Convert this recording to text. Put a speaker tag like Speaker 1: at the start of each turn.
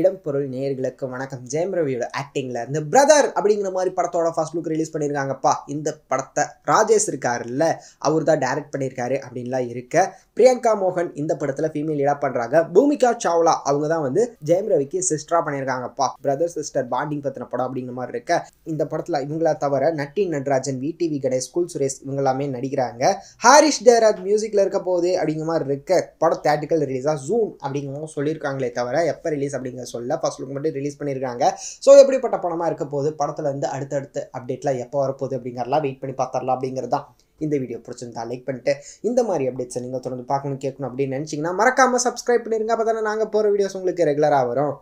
Speaker 1: இடம் பொருள் நேர்களுக்கு வணக்கம் ஜெயம் ரவியோட ஆக்டிங்கில் இந்த பிரதர் அப்படிங்கிற மாதிரி படத்தோட ஃபர்ஸ்ட் லுக் ரிலீஸ் பண்ணியிருக்காங்கப்பா இந்த படத்தை ராஜேஷ் இருக்காருல்ல அவர் தான் டைரக்ட் பண்ணியிருக்காரு அப்படின்லாம் இருக்க பிரியங்கா மோகன் இந்த படத்தில் ஃபீமேல் இடா பண்ணுறாங்க பூமிகா சாவ்லா அவங்க தான் வந்து ஜெயம் ரவிக்கு சிஸ்டராக பண்ணியிருக்காங்கப்பா பிரதர் சிஸ்டர் பாண்டிங் பற்றின படம் அப்படிங்கிற மாதிரி இருக்க இந்த படத்தில் இவங்கள தவிர நட்டி நடராஜன் விடிவி கணேஷ் ஸ்கூல் சுரேஷ் இவங்க எல்லாமே நடிக்கிறாங்க ஹாரிஷ் தேராஜ் மியூசிக்கில் இருக்க போகுது அப்படிங்கிற மாதிரி இருக்க படம் தேட்டிக்கல் ரிலீஸாக ஜூன் அப்படிங்கிறவங்க சொல்லியிருக்காங்களே தவிர எப்போ ரிலீஸ் அப்படிங்கிற சொல்ல ஃபர்ஸ்ட் லுக் மட்டும் ரிலீஸ் பண்ணியிருக்காங்க ஸோ எப்படிப்பட்ட படமாக இருக்க போது படத்துலேருந்து அடுத்தடுத்து அப்டேட்லாம் எப்போ வரப்போகுது அப்படிங்கிறலாம் வெயிட் பண்ணி பார்த்தரலாம் அப்படிங்கிறது தான் இந்த வீடியோ பிடிச்சிருந்தா லைக் பண்ணிட்டு இந்த மாதிரி அப்டேட்ஸை நீங்கள் தொடர்ந்து பார்க்கணும் கேட்கணும் அப்படின்னு நினச்சிங்கன்னா மறக்காமல் சப்ஸ்கிரைப் பண்ணிருங்க அப்போ தானே நாங்கள் போகிற வீடியோஸ் உங்களுக்கு ரெகுலராக வரும்